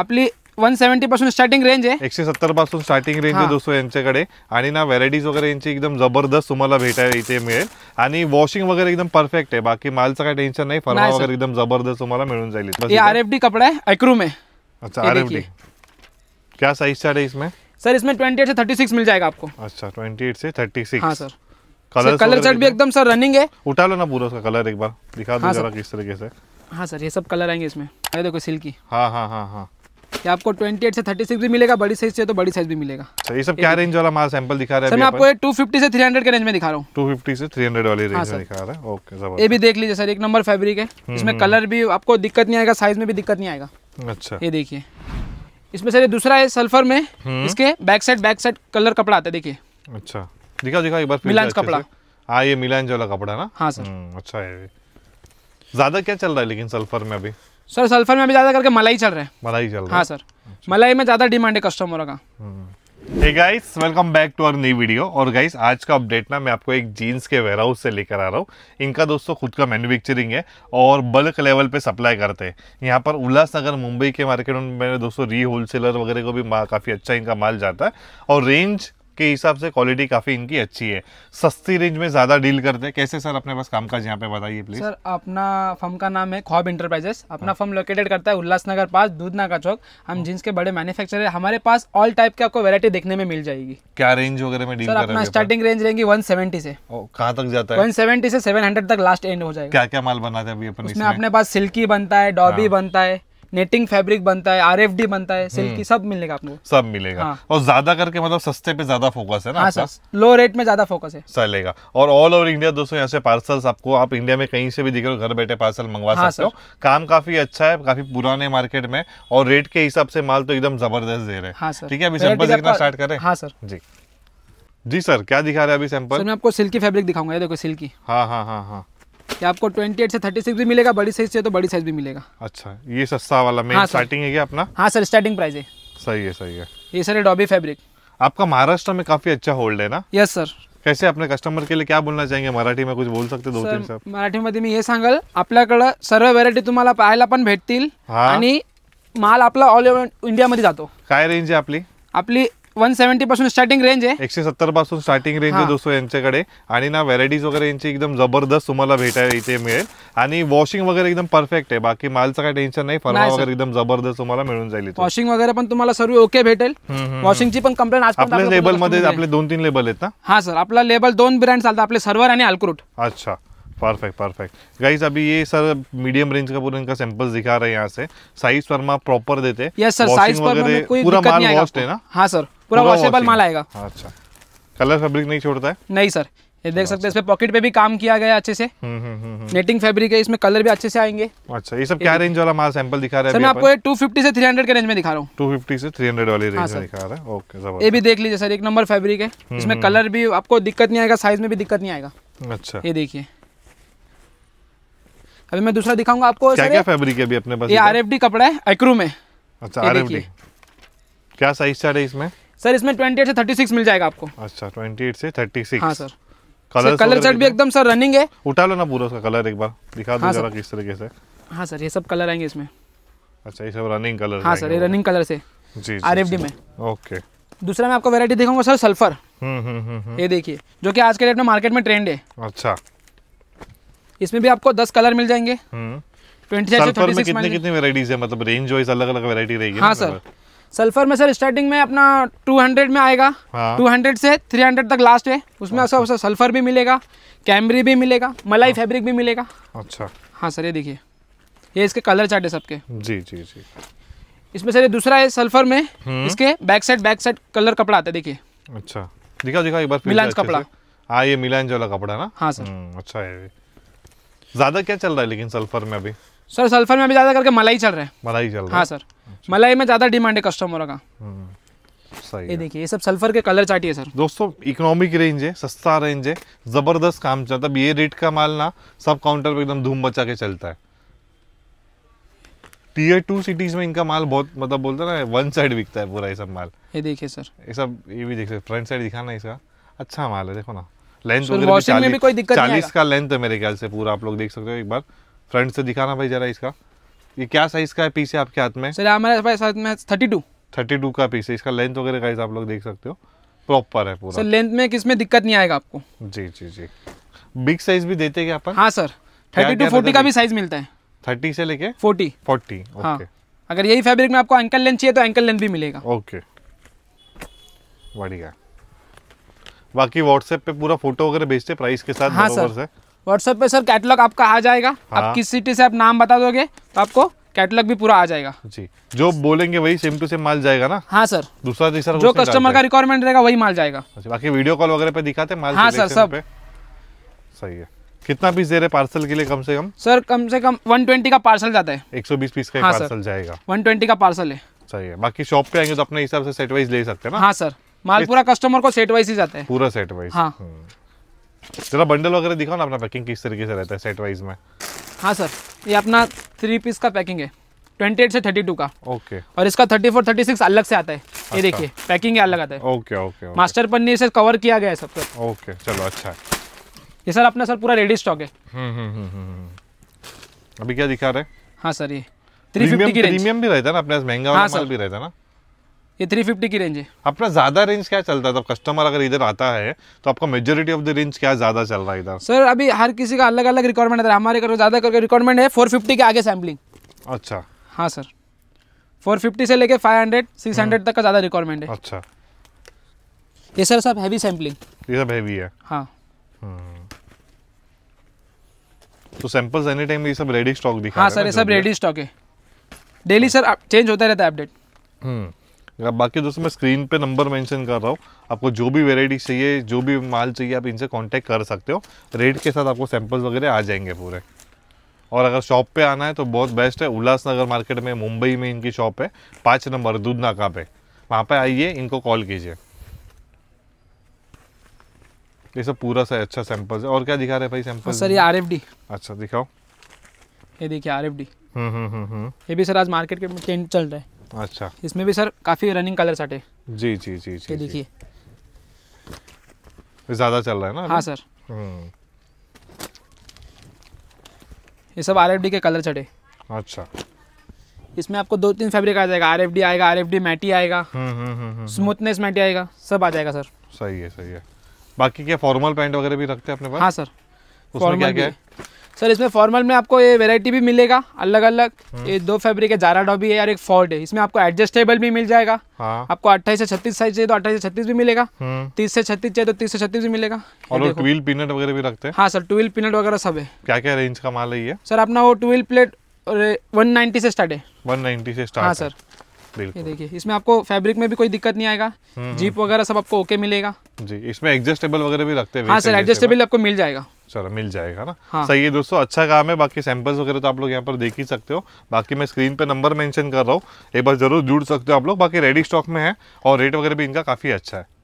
आपली one seventy पासून starting range आहे एकशे सत्तर पासून स्टार्टिंग रेंज आहे दोस्तों यांच्याकडे आणि ना व्हरायटीज वगैरे यांची एकदम जबरदस्त तुम्हाला भेटायला इथे मिळेल आणि वॉशिंग वगैरे एकदम परफेक्ट आहे बाकी मालचं काय टेन्शन नाही फरमा वगैरे एकदम जबरदस्त तुम्हाला मिळून जाईल आर एफ डी कपडा है एक्रूम है अच्छा आर एफ डी क्या साइज चार्ट है इसमें सर इसमें ट्वेंटी एट से थर्टी सिक्स मिल जाएगा आपको अच्छा ट्वेंटी एट से थर्टी सिक्स हाँ सर कलर कलर चार्ट भी एकदम सर रनिंग है उठा लो ना पूरा उसका कलर एक बार दिखा हाँ, दो जरा किस तरीके से हाँ सर ये सब कलर आएंगे इसमें देखो सिल्की हाँ हाँ हाँ हाँ ये आपको 28 से 36 भी मिलेगा बड़ी साइज से तो बड़ी साइज भी मिलेगा सर तो ये सब क्या रेंज वाला माल सैंपल दिखा रहा है सर मैं आपको 250 से 300 के रेंज में दिखा रहा हूँ 250 से 300 वाली रेंज हाँ, में दिखा रहा है ओके ये भी देख लीजिए सर एक नंबर फैब्रिक है हम्म, इसमें कलर हम्म। भी आपको दिक्कत नहीं आएगा साइज में भी दिक्कत नहीं आएगा अच्छा ये देखिए इसमें सर ये दूसरा है सल्फर में हम्म। इसके back side back side colour कपड़ा आता है देखिए अच्छा दिखा दिखा एक बार मिलान कपड़ा हाँ ये मिलान वाला कपड़ा ना हाँ सर अच्छा है ज्यादा क्या चल रहा है लेकिन सल्फर में अभी सर सल्फर में अभी ज़्यादा करके मलाई चल रहे हैं मलाई चल रहा है हाँ सर अच्छा। मलाई में ज़्यादा डिमांड है कस्टमरों का hey guys welcome back to our नई वीडियो और गाइस आज का अपडेट ना मैं आपको एक जीन्स के वेयर हाउस से लेकर आ रहा हूँ इनका दोस्तों खुद का मैन्युफैक्चरिंग है और बल्क लेवल पे सप्लाई करते हैं यहाँ पर उल्लासनगर मुंबई के मार्केट में मेरे दोस्तों री होलसेलर वगैरह को भी काफ़ी अच्छा इनका माल जाता है और रेंज के हिसाब से क्वालिटी काफ़ी इनकी अच्छी है सस्ती रेंज में ज़्यादा डील करते हैं कैसे सर अपने पास काम काज यहाँ पे बताइए प्लीज सर अपना फर्म का नाम है ख्वाब इंटरप्राइजेस अपना हाँ। फर्म लोकेटेड करता है उल्लासनगर पास दूधना का चौक हम जींस हाँ। के बड़े मैन्युफैक्चरर है हमारे पास ऑल टाइप के आपको वेरायटी देखने में मिल जाएगी क्या रेंज वगैरह में डील सर अपना स्टार्टिंग रेंज रहेगी वन से कहाँ तक जाता है वन से सेवन तक लास्ट एंड हो जाएगा क्या क्या माल बनाते हैं अपने पास सिल्की बनता है डॉबी हाँ। बनता है नेटिंग फैब्रिक बनता है आर बनता है सिल्क हम्म। की सब मिलेगा आपको सब मिलेगा हाँ। और ज्यादा करके मतलब सस्ते पे ज्यादा फोकस है ना हाँ सर लो रेट में ज्यादा फोकस है चलेगा और ऑल ओवर इंडिया दोस्तों यहाँ से पार्सल आपको आप इंडिया में कहीं से भी दिख रहे हो घर बैठे पार्सल मंगवा हाँ सकते हो काम काफी अच्छा है काफी पुराने मार्केट में और रेट के हिसाब से माल तो एकदम जबरदस्त दे रहे हैं हाँ ठीक है अभी सैंपल देखना स्टार्ट करें हाँ सर जी जी सर क्या दिखा रहे हैं अभी सैंपल मैं आपको सिल्की फैब्रिक दिखाऊंगा देखो सिल्की हाँ हाँ हाँ हाँ ये आपको 28 से 36 भी मिलेगा बड़ी साइज से तो बड़ी साइज भी मिलेगा अच्छा ये सस्ता वाला मेन हाँ स्टार्टिंग है क्या अपना हाँ सर स्टार्टिंग प्राइस है सही है सही है ये सर डॉबी फैब्रिक आपका महाराष्ट्र में काफी अच्छा होल्ड है ना यस सर कैसे अपने कस्टमर के लिए क्या बोलना चाहेंगे मराठी में कुछ बोल सकते दो तीन मराठीमध्ये मी हे सांगाल संगल अपने कड़ा सर्व वेरायटी तुम्हारा भेटतील आणि माल आपला ऑल ओव्हर इंडियामध्ये जातो काय रेंज आहे आपली आपली वन सेव्हन्टी पासून स्टार्टिंग रेंज आहे एकशे सत्तर पास स्टार्टिंग रेंज आहे दोस्तों ना व्हरायटीज वगैरे एकदम जबरदस्त तुम्हाला भेटायला इथे मिळेल वॉशिंग वगैरे एकदम परफेक्ट आहे बाकी माल काही टेन्शन नाही फरमा वगैरे एकदम जबरदस्त तुम्हाला मिळून जाईल वॉशिंग वगैरे पण सर्व ओके भेटेल वॉशिंगची हम्म, हम्म, हम्म. कंप्लेन आपल्या लेबल मध्ये आपले दोन तीन लेबल आहेत ना सर अपना लेबल दोन ब्रँड चालतात आपले सर्वर आणि अच्छा परफेक्ट परफेक्ट गाइस अभी ये सर मीडियम रेंज का पूरा इनका सैंपल्स दिखा रहे हैं यहाँ से साइज फरमा प्रॉपर देते यस सर साइज पूरा माल वॉश है ना हाँ सर पूरा वॉशेबल माल आएगा अच्छा कलर फैब्रिक नहीं छोड़ता है नहीं सर ये देख सकते हैं इसमें पॉकेट पे भी काम किया गया अच्छे से नेटिंग हम्म, फैब्रिक हम्म, हम्म, है इसमें कलर भी अच्छे से आएंगे अच्छा ये सब क्या रेंज वाला माल सैंपल दिखा रहा है मैं आपको 250 से 300 के रेंज में दिखा रहा हूँ 250 से 300 वाली रेंज हाँ, में दिखा रहा है ओके जबरदस्त ये भी देख लीजिए सर एक नंबर फेब्रिक है इसमें कलर भी आपको दिक्कत नहीं आएगा साइज में भी दिक्कत नहीं आएगा अच्छा ये देखिए अभी मैं दूसरा दिखाऊंगा आपको क्या क्या फैब्रिक है अभी अपने पास ये आरएफडी कपड़ा है एक्रू में अच्छा आरएफडी क्या साइज चार है इसमें सर इसमें 28 से 36 मिल जाएगा आपको अच्छा 28 से थर्टी सिक्स हाँ sir colour sir, colour shirt भी एकदम सर रनिंग है उठा लो ना पूरा उसका कलर एक बार दिखा हाँ, दो जरा किस तरीके से हाँ सर ये सब कलर आएंगे इसमें अच्छा ये सब रनिंग कलर हाँ सर ये रनिंग कलर से जी आर एफ डी में ओके दूसरा मैं आपको वेरायटी दिखाऊंगा सर सल्फर हम्म हम्म, हम्म हम्म ये देखिए जो कि आज के डेट में मार्केट में ट्रेंड है अच्छा इसमें भी आपको दस कलर मिल जाएंगे ट्वेंटी हम्म। कितनी कितनी वेराइटीज है मतलब रेंज वाइज अलग अलग वेरायटी रहेगी हाँ सर सल्फर में सर स्टार्टिंग में अपना 200 में आएगा हाँ। 200 से 300 तक लास्ट है उसमें अच्छा। सर सल्फर भी मिलेगा कैमरी भी मिलेगा मलाई हाँ। फैब्रिक भी मिलेगा अच्छा हाँ सर ये देखिए ये इसके कलर चार्ट है सबके जी जी जी इसमें सर ये दूसरा है सल्फर में हम्म। इसके back side back side colour कपड़ा आता है देखिए अच्छा दिखा दिखा एक बार मिलान कपड़ा हाँ ये मिलान वाला कपड़ा ना हाँ सर हम्म, अच्छा है ज़्यादा क्या चल रहा है लेकिन सल्फर में अभी सर सल्फर में अभी ज़्यादा करके मलाई चल रहे हैं मलाई चल रहा है हाँ सर मलाई में ज़्यादा डिमांड है कस्टमरों का हम्म, सही ये देखिए ये सब सल्फर के कलर चाटी है सर दोस्तों इकोनॉमिक रेंज है सस्ता रेंज है ज़बरदस्त काम चलता है ये रेट का माल ना सब काउंटर पे एकदम धूम बचा के चलता है टीयर टू सिटीज में इनका माल बहुत मतलब बोलते हैं ना वन साइड बिकता है पूरा ये सब माल ये देखिए सर ये सब ये भी देखिए फ्रंट साइड दिखाना इसका अच्छा माल है देखो ना लेंथ वगैरह चालीस का लेंथ है मेरे ख्याल से पूरा आप लोग देख सकते हो एक बार फ्रंट से दिखाना भाई जरा इसका ये क्या साइज का है पीस है आपके हाथ में सर हमारे पास हाथ में थर्टी टू थर्टी टू का पीस है इसका लेंथ वगैरह का आप लोग देख सकते हो प्रॉपर है पूरा सर लेंथ में किसमें दिक्कत नहीं आएगा आपको जी जी जी बिग साइज भी देते क्या अपन हाँ सर थर्टी टू फोर्टी का भी साइज मिलता है थर्टी से लेके फोर्टी फोर्टी हाँ अगर यही फैब्रिक में आपको एंकल लेंथ चाहिए तो एंकल लेंथ भी मिलेगा ओके बढ़िया बाकी व्हाट्सएप पे पूरा फोटो वगैरह भेजते प्राइस के साथ हाँ सर से व्हाट्सएप पे सर कैटलॉग आपका आ जाएगा हाँ। आप किस सिटी से आप नाम बता दोगे तो आपको कैटलॉग भी पूरा आ जाएगा जी जो बोलेंगे वही सेम टू सेम माल जाएगा ना हाँ सर दूसरा तीसरा जो कस्टमर का रिक्वायरमेंट रहेगा वही माल जाएगा हाँ बाकी वीडियो कॉल वगैरह पे दिखाते माल हाँ सर सब सही है कितना पीस दे रहे पार्सल के लिए कम से कम सर कम से कम 120 का पार्सल जाता है 120 पीस का हाँ पार्सल जाएगा 120 का पार्सल है सही है बाकी शॉप पे आएंगे तो अपने हिसाब से सेट वाइज ले सकते हैं ना हाँ सर माल पूरा कस्टमर को सेट वाइज ही जाता है पूरा सेट वाइज हाँ हम्म। जरा बंडल वगैरह दिखाओ ना अपना पैकिंग किस तरीके से रहता है सेट वाइज में हाँ सर ये अपना थ्री पीस का पैकिंग है ट्वेंटी एट से थर्टी टू का ओके और इसका थर्टी फोर थर्टी सिक्स अलग से आता है ये अच्छा. देखिए पैकिंग अलग आता है ओके ओके, ओके। मास्टर पन्नी से कवर किया गया है सब सर ओके चलो अच्छा है ये सर अपना सर पूरा रेडी स्टॉक है हम्म, हम्म, हम्म, अभी क्या दिखा रहे हैं हाँ सर ये थ्री फिफ्टी की प्रीमियम भी रहता है ना अपने महंगा हाँ, भी रहता है ना ये 350 की रेंज है अपना ज़्यादा रेंज क्या चलता है कस्टमर तो अगर इधर आता है तो आपका मेजोरिटी ऑफ द रेंज क्या ज़्यादा चल रहा है इधर सर अभी हर किसी का अलग अलग रिक्वायरमेंट है हमारे करके ज़्यादा करके रिक्वायरमेंट है फोर के आगे सैम्पलिंग अच्छा हाँ सर 450 से लेके 500 600 हम्म। तक का ज़्यादा रिक्वायरमेंट है अच्छा ये सर सब हैवी सैम्पलिंग ये सब हैवी है हाँ हम्म। तो सैंपल्स एनी टाइम ये सब रेडी स्टॉक दिखा हाँ सर ये सब रेडी स्टॉक है डेली सर चेंज होता रहता है अपडेट हम्म बाकी दोस्तों मैं स्क्रीन पे नंबर मेंशन कर रहा हूँ आपको जो भी वेराइटी चाहिए जो भी माल चाहिए आप इनसे कांटेक्ट कर सकते हो रेट के साथ आपको सैंपल्स वगैरह आ जाएंगे पूरे और अगर शॉप पे आना है तो बहुत बेस्ट है उल्लासनगर मार्केट में मुंबई में इनकी शॉप है पाँच नंबर दूध नाका पे वहाँ पे आइए इनको कॉल कीजिए ये सब पूरा सा अच्छा सैंपल है और क्या दिखा रहे भाई सैंपल सर ये आर अच्छा दिखाओ ये देखिए आर एफ डी ये भी सर आज मार्केट के ट्रेंड चल रहा है अच्छा इसमें भी सर काफ़ी रनिंग कलर आटे जी जी जी जी देखिए ज़्यादा चल रहा है ना हाँ सर हम्म। ये सब आर के कलर चढ़े अच्छा इसमें आपको दो तीन फैब्रिक आ जाएगा आर आएगा आर मैटी आएगा स्मूथनेस हम्म, मैटी हम्म, आएगा सब आ जाएगा सर सही है सही है बाकी क्या फॉर्मल पैंट वगैरह भी रखते हैं अपने पास हाँ सर उसमें क्या क्या है सर इसमें फॉर्मल में आपको ये वेरायटी भी मिलेगा अलग अलग हम्म। ये दो फैब्रिक है जारा डॉबी है और एक फॉर्ड है इसमें आपको एडजस्टेबल भी मिल जाएगा हाँ। आपको अट्ठाईस से छत्तीस साइज चाहिए तो अट्ठाईस से छत्तीस भी मिलेगा हम्म। तीस से छत्तीस चाहिए तो तीस से छत्तीस भी मिलेगा और ट्वेल्व पीनट वगैरह भी रखते हैं हाँ सर ट्वेल्व पीनट वगैरह सब है क्या क्या रेंज का माल है सर अपना वो ट्वेल्व प्लेट वन से स्टार्ट है वन से स्टार्ट हाँ सर ये देखिए इसमें आपको फैब्रिक में भी कोई दिक्कत नहीं आएगा जीप हम्म, हम्म। वगैरह सब आपको ओके मिलेगा जी इसमें एडजस्टेबल वगैरह भी रखते हैं हाँ सर एडजस्टेबल आपको मिल जाएगा चलो मिल जाएगा ना हाँ। सही है दोस्तों अच्छा काम है बाकी सैंपल्स वगैरह तो आप लोग यहाँ पर देख ही सकते हो बाकी मैं स्क्रीन पे नंबर मेंशन कर रहा हूँ एक बार जरूर जुड़ सकते हो आप लोग बाकी रेडी स्टॉक में है और रेट वगैरह भी इनका काफ़ी अच्छा है